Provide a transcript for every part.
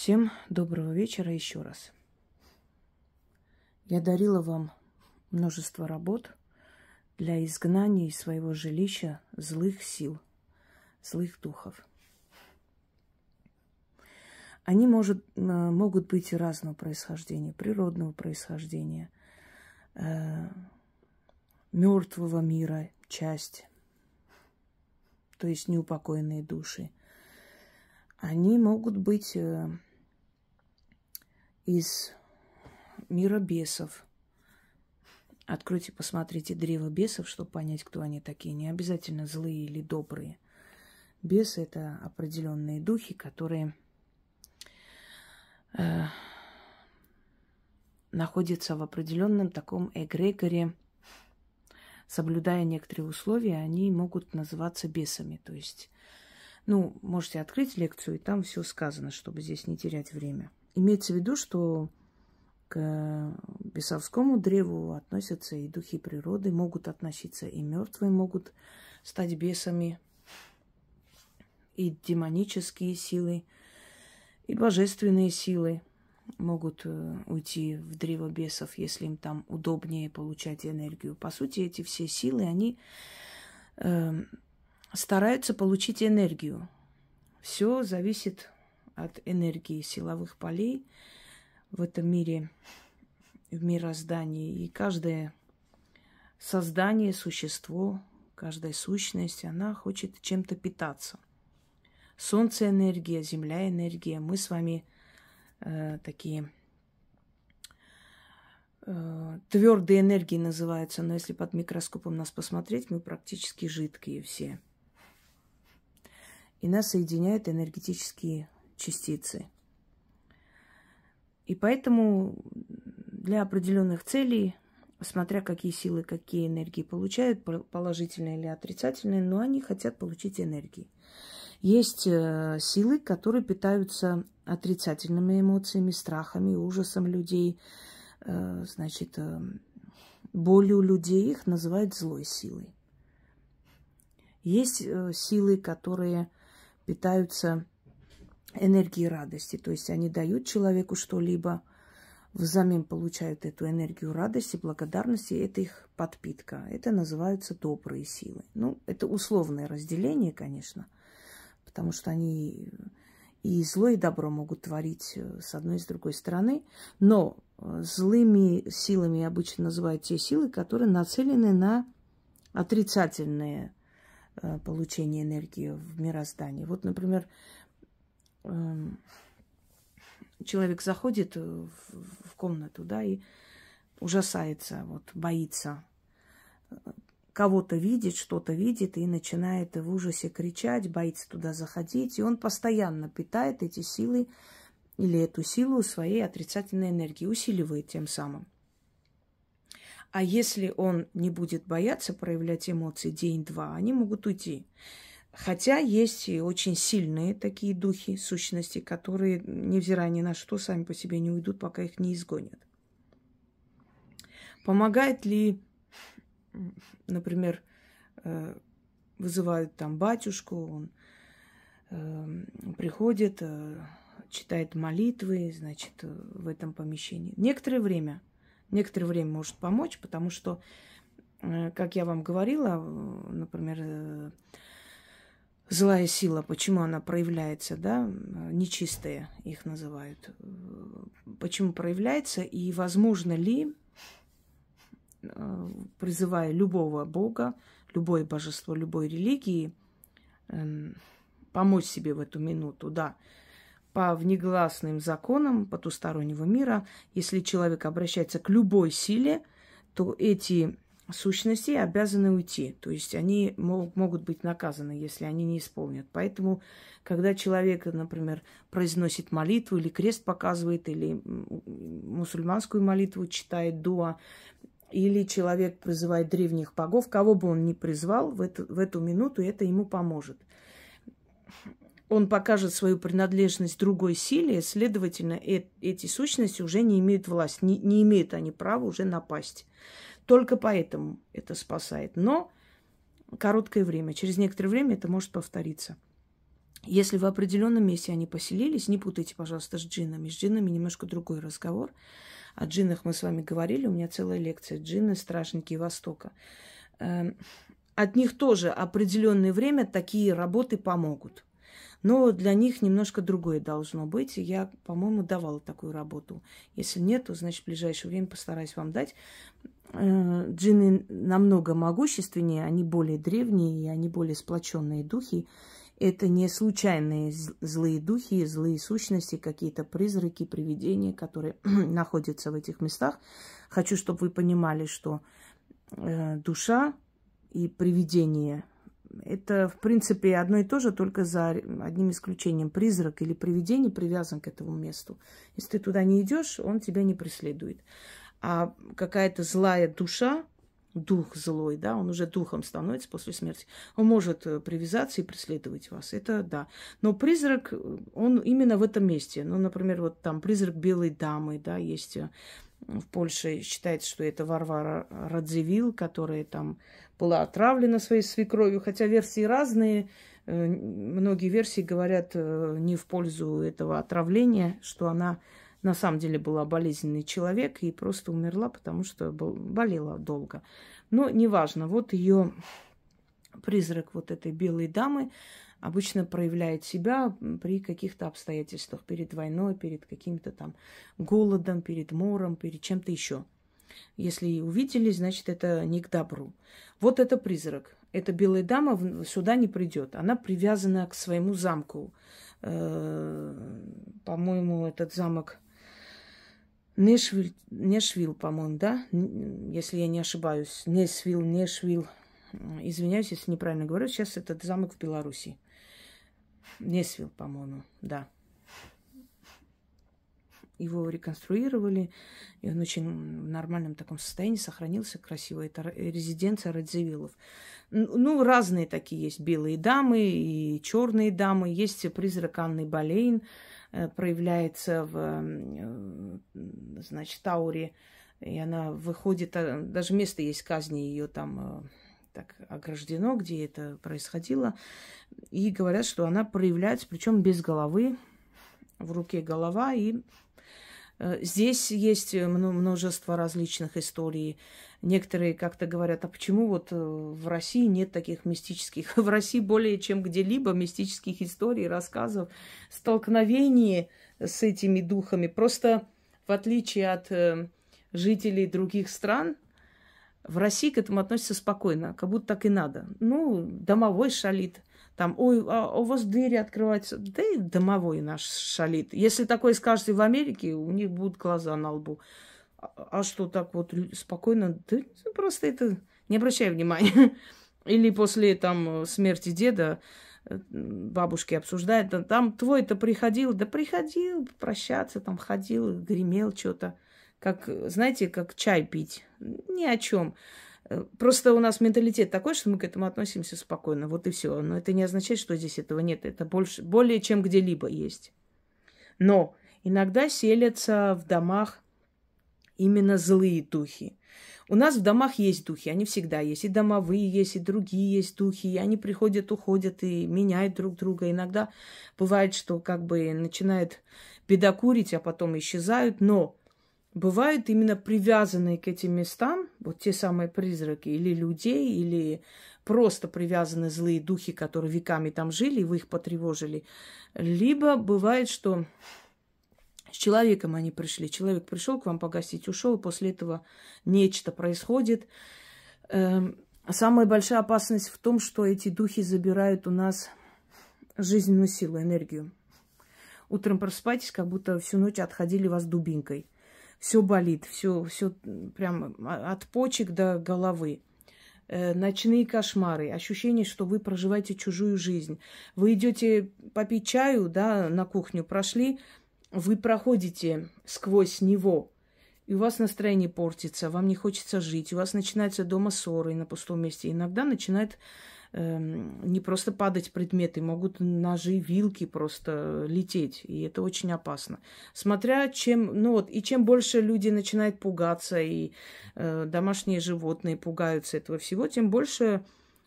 Всем доброго вечера еще раз. Я дарила вам множество работ для изгнания из своего жилища злых сил, злых духов. Они может, э, могут быть разного происхождения, природного происхождения, э, мертвого мира, часть, то есть неупокоенные души. Они могут быть э, из мира бесов. Откройте, посмотрите древо бесов, чтобы понять, кто они такие. Не обязательно злые или добрые. Бесы – это определенные духи, которые э, находятся в определенном таком эгрегоре. Соблюдая некоторые условия, они могут называться бесами. То есть, ну, можете открыть лекцию, и там все сказано, чтобы здесь не терять время – Имеется в виду, что к бесовскому древу относятся и духи природы, могут относиться и мертвые, могут стать бесами, и демонические силы, и божественные силы могут э, уйти в древо бесов, если им там удобнее получать энергию. По сути, эти все силы, они э, стараются получить энергию. Все зависит от энергии силовых полей в этом мире, в мироздании. И каждое создание, существо, каждая сущность, она хочет чем-то питаться. Солнце – энергия, земля – энергия. Мы с вами э, такие э, твердые энергии называются, но если под микроскопом нас посмотреть, мы практически жидкие все. И нас соединяют энергетические частицы. И поэтому для определенных целей, смотря какие силы, какие энергии получают, положительные или отрицательные, но они хотят получить энергии. Есть э, силы, которые питаются отрицательными эмоциями, страхами, ужасом людей, э, значит, э, болью людей, их называют злой силой. Есть силы, которые питаются энергии радости. То есть они дают человеку что-либо, взамен получают эту энергию радости, благодарности, это их подпитка. Это называются добрые силы. Ну, это условное разделение, конечно, потому что они и зло, и добро могут творить э, с одной и с другой стороны. Но э, злыми силами обычно называют те силы, которые нацелены на отрицательное э, получение энергии в мироздании. Вот, например, Эм, человек заходит э, в, в комнату, да, и ужасается, вот, боится. Э, кого-то видит, что-то видит и начинает в ужасе кричать, боится туда заходить. И он постоянно питает эти силы или эту силу своей отрицательной энергии, усиливает тем самым. А если он не будет бояться проявлять эмоции день-два, они могут уйти. Хотя есть и очень сильные такие духи, сущности, которые, невзирая ни на что, сами по себе не уйдут, пока их не изгонят. Помогает ли, например, э, вызывают там батюшку, он э, приходит, э, читает молитвы, значит, в этом помещении. Некоторое время, некоторое время может помочь, потому что, как я вам говорила, например, злая сила, почему она проявляется, да, нечистые их называют, почему проявляется и возможно ли, э, призывая любого бога, любое божество, любой религии, эм, помочь себе в эту минуту, да, по внегласным законам потустороннего мира, если человек обращается к любой силе, то эти сущности обязаны уйти. То есть они могут быть наказаны, если они не исполнят. Поэтому, когда человек, например, произносит молитву или крест показывает, или мусульманскую молитву читает, дуа, или человек призывает древних богов, кого бы он ни призвал, в эту, в эту минуту это ему поможет. Он покажет свою принадлежность другой силе, следовательно, э эти сущности уже не имеют власти, не, не имеют они права уже напасть. Только поэтому это спасает. Но короткое время. Через некоторое время это может повториться. Если в определенном месте они поселились, не путайте, пожалуйста, с джиннами. С джиннами немножко другой разговор. О джиннах мы с вами говорили, у меня целая лекция. Джинны, стражники Востока. Эм, от них тоже определенное время такие работы помогут. Но для них немножко другое должно быть. Я, по-моему, давала такую работу. Если нет, то, значит, в ближайшее время постараюсь вам дать. Э, Джинны намного могущественнее, они более древние, и они более сплоченные духи. Это не случайные злые духи, злые сущности, какие-то призраки, привидения, которые находятся в этих местах. Хочу, чтобы вы понимали, что э, душа и привидение – это, в принципе, одно и то же, только за одним исключением. Призрак или привидение привязан к этому месту. Если ты туда не идешь, он тебя не преследует а какая-то злая душа, дух злой, да, он уже духом становится после смерти, он может э, привязаться и преследовать вас, это да. Но призрак, э, он именно в этом месте. Ну, например, вот там призрак белой дамы, да, есть э, в Польше считается, что это Варвара Радзивилл, которая там была отравлена своей свекровью, хотя версии разные, многие версии говорят не в пользу этого отравления, что она на самом деле была болезненный человек и просто умерла, потому что болела долго. Но неважно, вот ее призрак вот этой белой дамы обычно проявляет себя при каких-то обстоятельствах, перед войной, перед каким-то там голодом, перед мором, перед чем-то еще. Если увидели, значит, это не к добру. Вот это призрак. Эта белая дама сюда не придет. Она привязана к своему замку. Э, по-моему, этот замок Нешвиль, нешвил, по-моему, да? Если я не ошибаюсь. Нешвилл, нешвил. Извиняюсь, если неправильно говорю. Сейчас этот замок в Беларуси. Несвилл, по-моему, да. Его реконструировали, и он очень в нормальном таком состоянии сохранился красиво. Это резиденция Радзивиллов. Ну, разные такие есть. Белые дамы и черные дамы. Есть призрак Анны Болейн. Э, проявляется в, э, значит, ауре, и она выходит, а, даже место есть казни ее там э, так ограждено, где это происходило, и говорят, что она проявляется, причем без головы, в руке голова и Э, здесь есть э, множество различных историй. Некоторые как-то говорят, а почему вот э, в России нет таких мистических? В России более чем где-либо мистических историй, рассказов, столкновений с этими духами. Просто в отличие от жителей других стран, в России к этому относятся спокойно, как будто так и надо. Ну, домовой шалит, там, ой, а, а у вас двери открываются. Да и домовой наш шалит. Если такое скажете в Америке, у них будут глаза на лбу. А, а что так вот спокойно? Да ну, просто это... Не обращай внимания. Или после там смерти деда э, бабушки обсуждают, там твой-то приходил, да приходил прощаться, там ходил, гремел что-то. Как, знаете, как чай пить. Ни о чем. Э, просто у нас менталитет такой, что мы к этому относимся спокойно. Вот и все. Но это не означает, что здесь этого нет. Это больше, более чем где-либо есть. Но иногда селятся в домах именно злые духи. У нас в домах есть духи, они всегда есть. И домовые есть, и другие есть духи. И они приходят, уходят и меняют друг друга. Иногда бывает, что как бы начинают бедокурить, а потом исчезают. Но бывают именно привязанные к этим местам, вот те самые призраки, или людей, или просто привязаны злые духи, которые веками там жили, и вы их потревожили. Либо бывает, что с человеком они пришли. Человек пришел к вам погасить, ушел, и после этого нечто происходит. Эм, самая большая опасность в том, что эти духи забирают у нас жизненную силу, энергию. Утром просыпаетесь, как будто всю ночь отходили вас дубинкой – все болит, все, все прям а, от почек до головы. Э, ночные кошмары, ощущение, что вы проживаете чужую жизнь. Вы идете попить чаю, да, на кухню прошли, вы проходите сквозь него, и у вас настроение портится, вам не хочется жить, у вас начинаются дома ссоры на пустом месте. Иногда начинает Эм, не просто падать предметы, могут ножи, вилки просто лететь, и это очень опасно. Смотря чем, ну вот, и чем больше люди начинают пугаться, и э, домашние животные пугаются этого всего, тем больше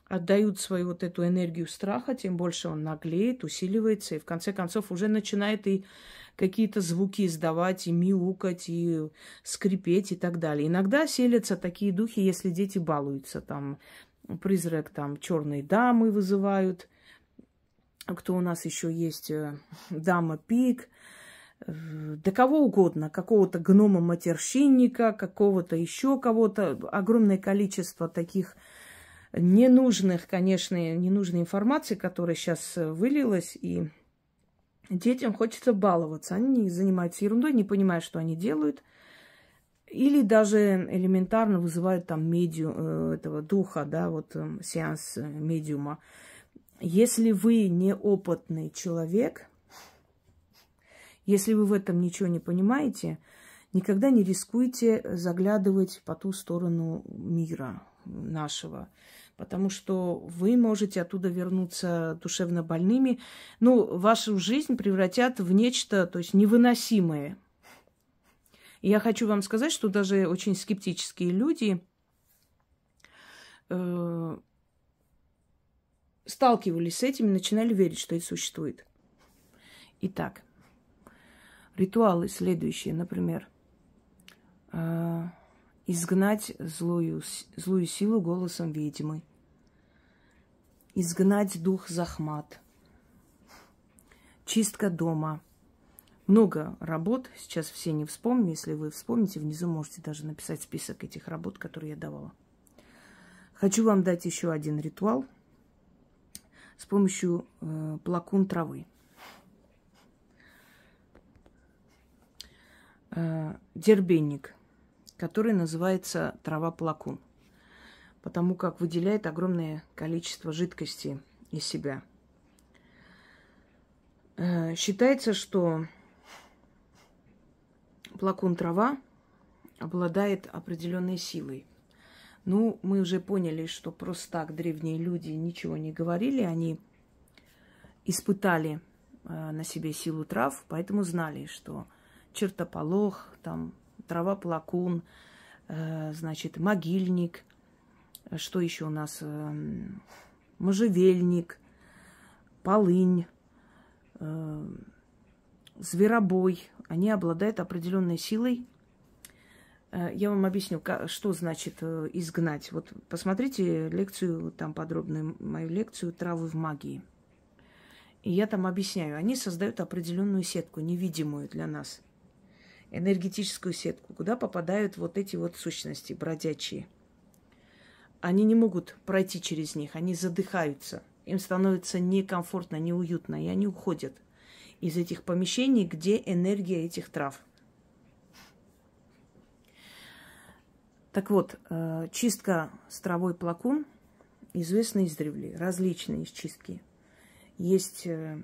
отдают свою вот эту энергию страха, тем больше он наглеет, усиливается, и в конце концов уже начинает и какие-то звуки издавать, и мяукать, и скрипеть, и так далее. Иногда селятся такие духи, если дети балуются, там призрак там черной дамы вызывают. Кто у нас еще есть? Э, Дама Пик. Э, да кого угодно, какого-то гнома-матерщинника, какого-то еще кого-то. Огромное количество таких ненужных, конечно, ненужной информации, которая сейчас э, вылилась, и детям хочется баловаться. Они занимаются ерундой, не понимают, что они делают. Или даже элементарно вызывают там медиум э, этого духа, да, вот э, сеанс э, медиума. Если вы неопытный человек, если вы в этом ничего не понимаете, никогда не рискуйте заглядывать по ту сторону мира нашего, потому что вы можете оттуда вернуться душевно больными. Ну, вашу жизнь превратят в нечто, то есть невыносимое – я хочу вам сказать, что даже очень скептические люди э, сталкивались с этим и начинали верить, что это существует. Итак, ритуалы следующие, например, э, изгнать злую, злую силу голосом ведьмы, изгнать дух захмат, чистка дома – много работ, сейчас все не вспомню. Если вы вспомните, внизу можете даже написать список этих работ, которые я давала. Хочу вам дать еще один ритуал с помощью э, плакун травы. Э, дербенник, который называется трава плакун, потому как выделяет огромное количество жидкости из себя. Э, считается, что плакун трава обладает определенной силой. Ну, мы уже поняли, что просто так древние люди ничего не говорили, они испытали э, на себе силу трав, поэтому знали, что чертополох, там трава плакун, э, значит, могильник, что еще у нас, эм, можжевельник, полынь, э, зверобой, они обладают определенной силой. Э, я вам объясню, что значит э, изгнать. Вот посмотрите лекцию, там подробную мою лекцию «Травы в магии». И я там объясняю. Они создают определенную сетку, невидимую для нас. Энергетическую сетку, куда попадают вот эти вот сущности бродячие. Они не могут пройти через них, они задыхаются. Им становится некомфортно, неуютно, и они уходят – из этих помещений, где энергия этих трав. Так вот, э, чистка с травой плакун известна издревле. Различные чистки. Есть э,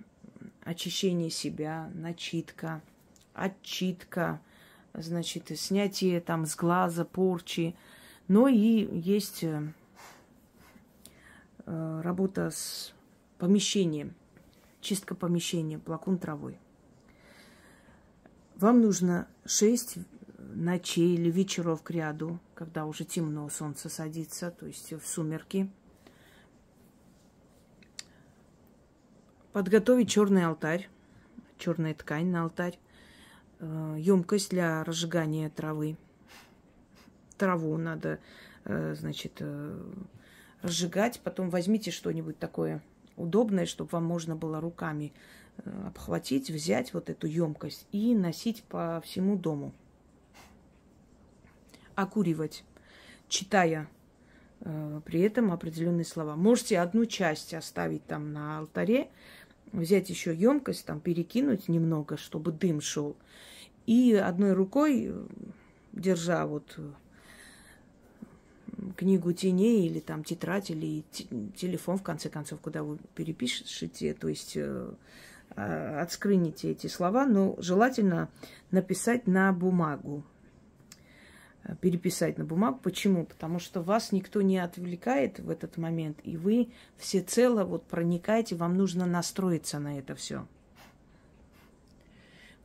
очищение себя, начитка, отчитка, значит, снятие там с глаза, порчи. Но и есть э, работа с помещением – чистка помещения, плакун травой. Вам нужно 6 ночей или вечеров к ряду, когда уже темно, солнце садится, то есть в сумерки. Подготовить черный алтарь, черная ткань на алтарь, э, емкость для разжигания травы. Траву надо, э, значит, э, разжигать, потом возьмите что-нибудь такое – удобное, чтобы вам можно было руками э, обхватить, взять вот эту емкость и носить по всему дому. Окуривать, читая э, при этом определенные слова. Можете одну часть оставить там на алтаре, взять еще емкость, там перекинуть немного, чтобы дым шел. И одной рукой, э, держа вот книгу теней или там тетрадь или телефон, в конце концов, куда вы перепишете, то есть э, а, отскрыните эти слова, но желательно написать на бумагу, э, переписать на бумагу. Почему? Потому что вас никто не отвлекает в этот момент, и вы всецело вот проникаете, вам нужно настроиться на это все.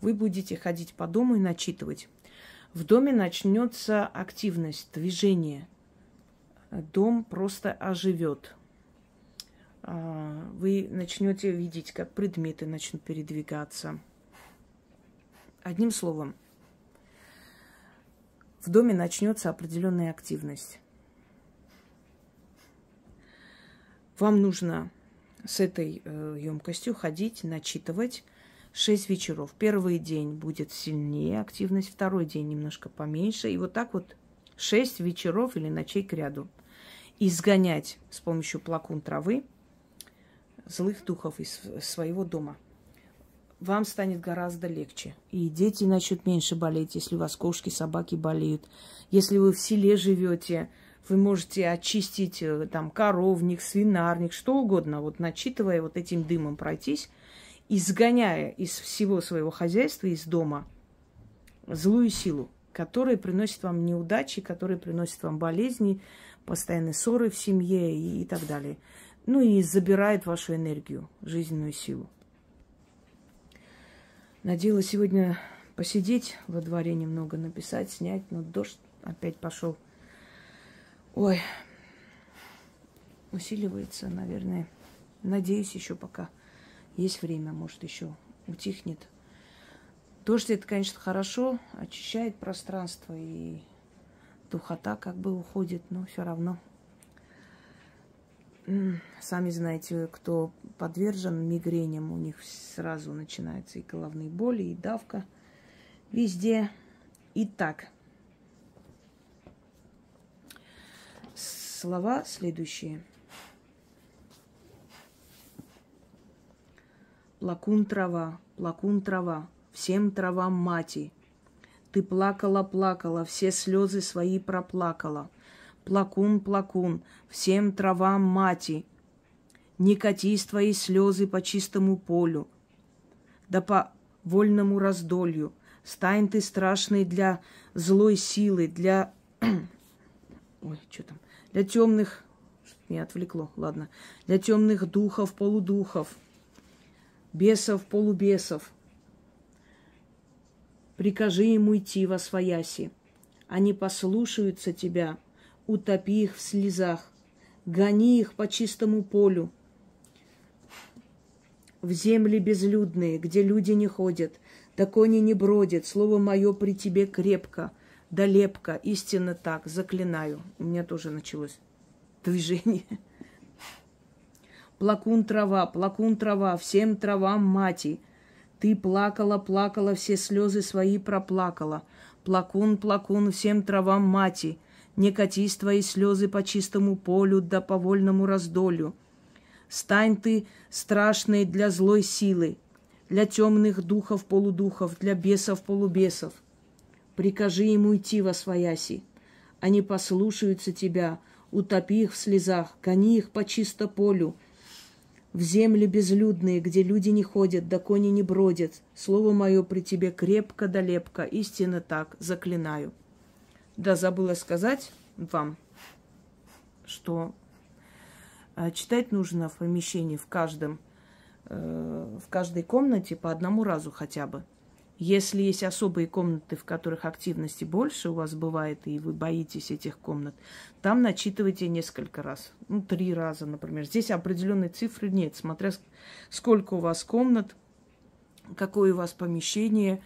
Вы будете ходить по дому и начитывать. В доме начнется активность, движение дом просто оживет. А, вы начнете видеть, как предметы начнут передвигаться. Одним словом, в доме начнется определенная активность. Вам нужно с этой емкостью э, ходить, начитывать 6 вечеров. Первый день будет сильнее активность, второй день немножко поменьше. И вот так вот 6 вечеров или ночей к ряду – изгонять с помощью плакун травы злых духов из своего дома. Вам станет гораздо легче. И дети начнут меньше болеть, если у вас кошки, собаки болеют. Если вы в селе живете, вы можете очистить э, там коровник, свинарник, что угодно, вот начитывая вот этим дымом пройтись, изгоняя из всего своего хозяйства, из дома злую силу которые приносят вам неудачи, которые приносят вам болезни, постоянные ссоры в семье и, и так далее. Ну и забирает вашу энергию, жизненную силу. Надеялась сегодня посидеть во дворе немного, написать, снять, но дождь опять пошел. Ой, усиливается, наверное. Надеюсь, еще пока есть время, может, еще утихнет. Дождь это, конечно, хорошо, очищает пространство и духота как бы уходит, но все равно. Сами знаете, кто подвержен мигреням, у них сразу начинается и головные боли, и давка. Везде Итак, Слова следующие. Плакун трава, плакун трава, всем травам мати. Ты плакала, плакала, все слезы свои проплакала. Плакун, плакун, всем травам мати. Не катись твои слезы по чистому полю, да по вольному раздолью. Стань ты страшной для злой силы, для... Ой, что там? Для темных... Не отвлекло, ладно. Для темных духов, полудухов, бесов, полубесов – Прикажи им уйти во свояси. Они послушаются тебя. Утопи их в слезах. Гони их по чистому полю. В земли безлюдные, где люди не ходят, да кони не бродят, слово мое при тебе крепко, да лепко, истинно так, заклинаю. У меня тоже началось движение. Плакун трава, плакун трава, всем травам мати — ты плакала, плакала, все слезы свои проплакала. Плакун, плакун, всем травам мати. Не катись твои слезы по чистому полю, да по вольному раздолю. Стань ты страшной для злой силы, для темных духов полудухов, для бесов полубесов. Прикажи им уйти во свояси. Они послушаются тебя, утопи их в слезах, гони их по чисто полю — в земли безлюдные, где люди не ходят, да кони не бродят. Слово мое при тебе крепко да лепко, истинно так, заклинаю. Да, забыла сказать вам, что э, читать нужно в помещении в каждом, э, в каждой комнате по одному разу хотя бы – если есть особые комнаты, в которых активности больше у вас бывает, и вы боитесь этих комнат, там начитывайте несколько раз. Ну, три раза, например. Здесь определенной цифры нет, смотря сколько у вас комнат, какое у вас помещение,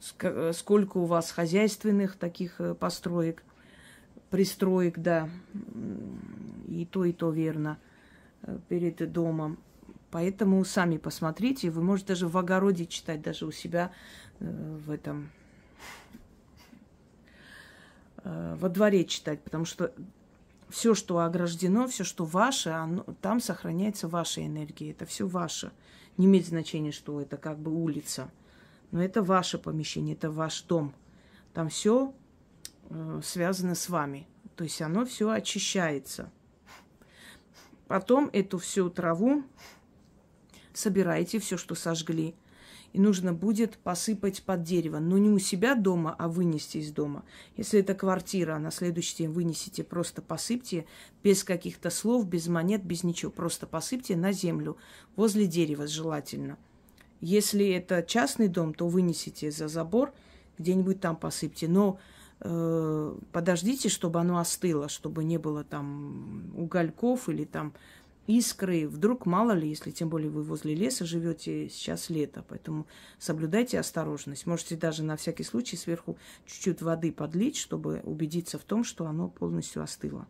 сколько у вас хозяйственных таких э, построек, пристроек, да, и то, и то верно, э, перед домом. Поэтому сами посмотрите, вы можете даже в огороде читать, даже у себя Э, в этом э, во дворе читать, потому что все, что ограждено, все, что ваше, оно, там сохраняется ваша энергия. Это все ваше. Не имеет значения, что это как бы улица. Но это ваше помещение, это ваш дом. Там все э, связано с вами. То есть оно все очищается. Потом эту всю траву собираете, все, что сожгли, и нужно будет посыпать под дерево. Но не у себя дома, а вынести из дома. Если это квартира, а на следующий день вынесите, просто посыпьте, без каких-то слов, без монет, без ничего. Просто посыпьте на землю, возле дерева желательно. Если это частный дом, то вынесите за забор, где-нибудь там посыпьте. Но э, подождите, чтобы оно остыло, чтобы не было там угольков или там искры. Вдруг, мало ли, если тем более вы возле леса живете, сейчас лето, поэтому соблюдайте осторожность. Можете даже на всякий случай сверху чуть-чуть воды подлить, чтобы убедиться в том, что оно полностью остыло.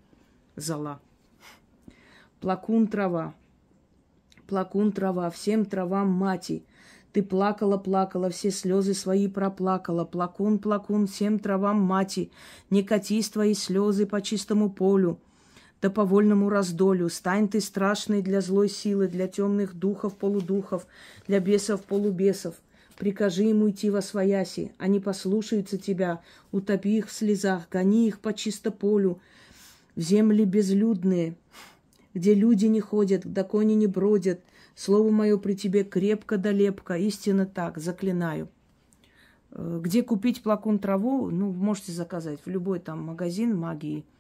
Зала. Плакун трава. Плакун трава, всем травам мати. Ты плакала, плакала, все слезы свои проплакала. Плакун, плакун, всем травам мати. Не катись твои слезы по чистому полю да по вольному раздолю. Стань ты страшный для злой силы, для темных духов, полудухов, для бесов, полубесов. Прикажи им уйти во свояси, они послушаются тебя, утопи их в слезах, гони их по чисто полю, в земли безлюдные, где люди не ходят, да кони не бродят. Слово мое при тебе крепко да лепко, истинно так, заклинаю. Э, где купить плакун траву, ну, можете заказать в любой там магазин магии –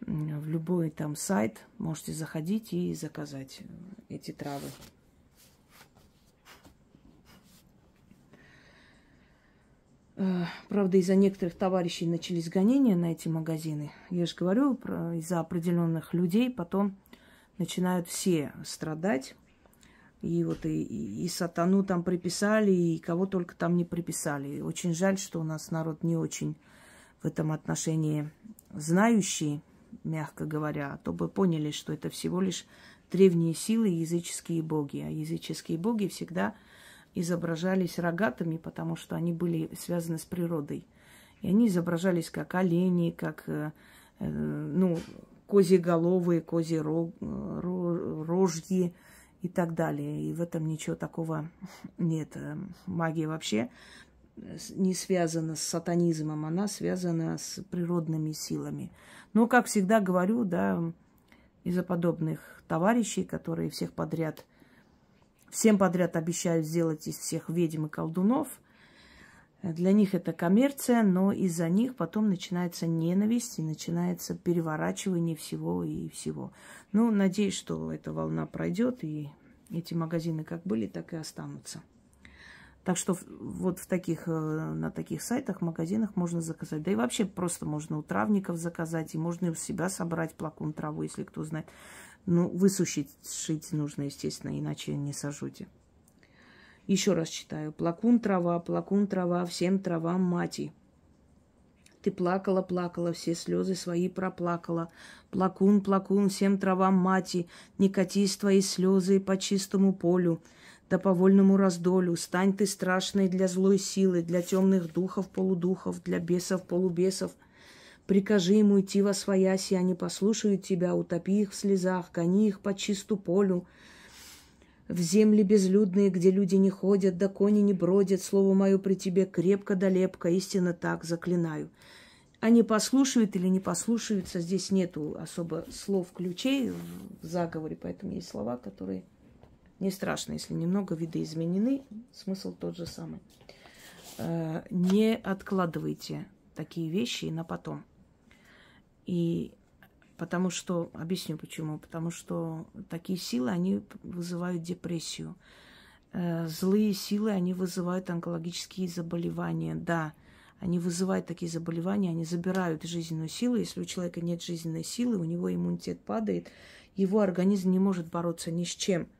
в любой там сайт можете заходить и заказать э, эти травы. Э, правда, из-за некоторых товарищей начались гонения на эти магазины. Я же говорю, из-за определенных людей потом начинают все страдать. И вот и, и, сатану там приписали, и кого только там не приписали. очень жаль, что у нас народ не очень в этом отношении знающий мягко говоря, а то бы поняли, что это всего лишь древние силы языческие боги. А языческие боги всегда изображались рогатыми, потому что они были связаны с природой. И они изображались как олени, как э, э ну, козьеголовые, козьи и так далее. И в этом ничего такого нет. Магия вообще не связана с сатанизмом, она связана с природными силами. Но, ну, как всегда говорю, да, из-за подобных товарищей, которые всех подряд, всем подряд обещают сделать из всех ведьм и колдунов, для них это коммерция, но из-за них потом начинается ненависть и начинается переворачивание всего и всего. Ну, надеюсь, что эта волна пройдет, и эти магазины как были, так и останутся. Так что вот в таких, э, на таких сайтах, магазинах можно заказать. Да и вообще просто можно у травников заказать, и можно у себя собрать плакун траву, если кто знает. Ну, высушить шить нужно, естественно, иначе не сажуте. Еще раз читаю. Плакун трава, плакун трава, всем травам мати. Ты плакала, плакала, все слезы свои проплакала. Плакун, плакун, всем травам мати, не катись твои слезы по чистому полю да по вольному раздолю, стань ты страшной для злой силы, для темных духов, полудухов, для бесов, полубесов. Прикажи ему идти во свояси, они послушают тебя, утопи их в слезах, гони их по чисту полю, в земли безлюдные, где люди не ходят, да кони не бродят, слово мое при тебе крепко да лепко, истинно так, заклинаю. Они послушают или не послушаются, здесь нету особо слов ключей в заговоре, поэтому есть слова, которые не страшно, если немного видоизменены, смысл тот же самый. Э, не откладывайте такие вещи на потом. И потому что, объясню почему, потому что такие силы, они вызывают депрессию. Э, злые силы, они вызывают онкологические заболевания, да. Они вызывают такие заболевания, они забирают жизненную силу. Если у человека нет жизненной силы, у него иммунитет падает, его организм не может бороться ни с чем –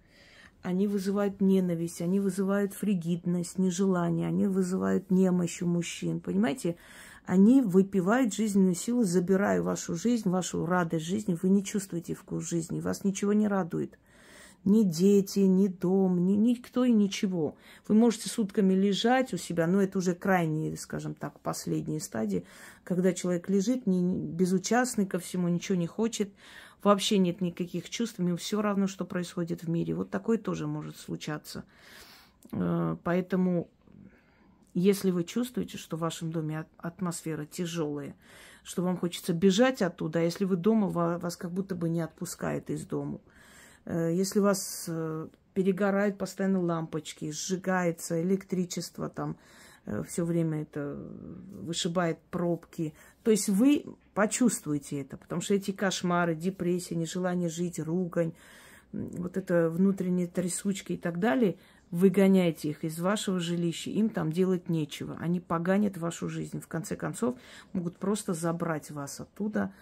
они вызывают ненависть, они вызывают фригидность, нежелание, они вызывают немощь у мужчин, понимаете? Они выпивают жизненную силу, забирая вашу жизнь, вашу радость жизни. Вы не чувствуете вкус жизни, вас ничего не радует. Ни дети, ни дом, ни, никто и ничего. Вы можете сутками лежать у себя, но это уже крайние, скажем так, последние стадии, когда человек лежит не, безучастный ко всему, ничего не хочет, вообще нет никаких чувств, ему все равно, что происходит в мире. Вот такое тоже может случаться. Э, поэтому, если вы чувствуете, что в вашем доме атмосфера тяжелая, что вам хочется бежать оттуда, а если вы дома, вас как будто бы не отпускает из дому. Э, если вас э, перегорают постоянно лампочки, сжигается электричество, там все время это вышибает пробки. То есть вы Почувствуйте это, потому что эти кошмары, депрессия, нежелание жить, ругань, вот это внутренние трясучки и так далее, выгоняйте их из вашего жилища, им там делать нечего. Они поганят вашу жизнь. В конце концов, могут просто забрать вас оттуда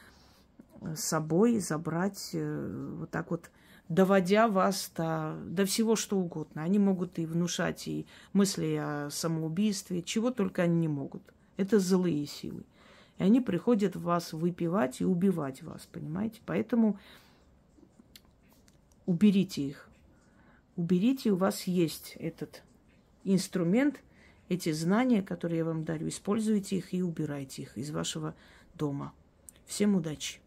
э, с собой, забрать э, вот так вот, доводя вас до, до всего что угодно. Они могут и внушать и мысли о самоубийстве, чего только они не могут. Это злые силы. И они приходят вас выпивать и убивать вас, понимаете? Поэтому уберите их. Уберите, у вас есть этот инструмент, эти знания, которые я вам дарю. Используйте их и убирайте их из вашего дома. Всем удачи!